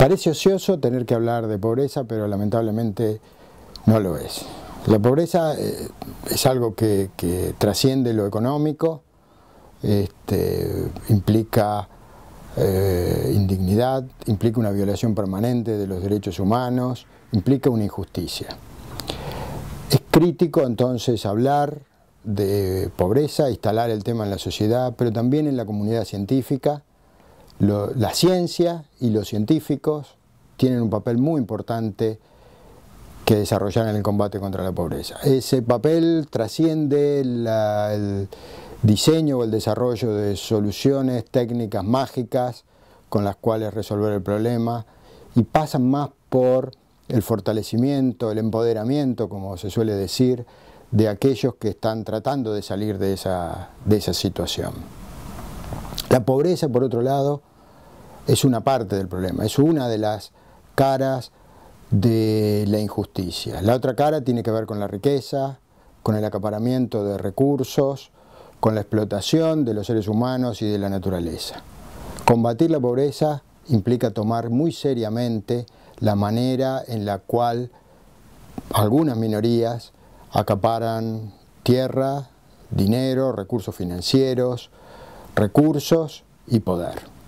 Parece ocioso tener que hablar de pobreza, pero lamentablemente no lo es. La pobreza eh, es algo que, trasciende lo económico, este, implica eh, indignidad, implica una violación permanente de los derechos humanos, implica una injusticia. Es crítico entonces hablar de pobreza, instalar el tema en la sociedad, pero también en la comunidad científica, la ciencia y los científicos tienen un papel muy importante que desarrollar en el combate contra la pobreza. Ese papel trasciende el diseño o el desarrollo de soluciones técnicas mágicas con las cuales resolver el problema y pasa más por el fortalecimiento, el empoderamiento, como se suele decir, de aquellos que están tratando de salir de esa, de esa situación. La pobreza, por otro lado, es una parte del problema, es una de las caras de la injusticia. La otra cara tiene que ver con la riqueza, con el acaparamiento de recursos, con la explotación de los seres humanos y de la naturaleza. Combatir la pobreza implica tomar muy seriamente la manera en la cual algunas minorías acaparan tierra, dinero, recursos financieros, recursos y poder.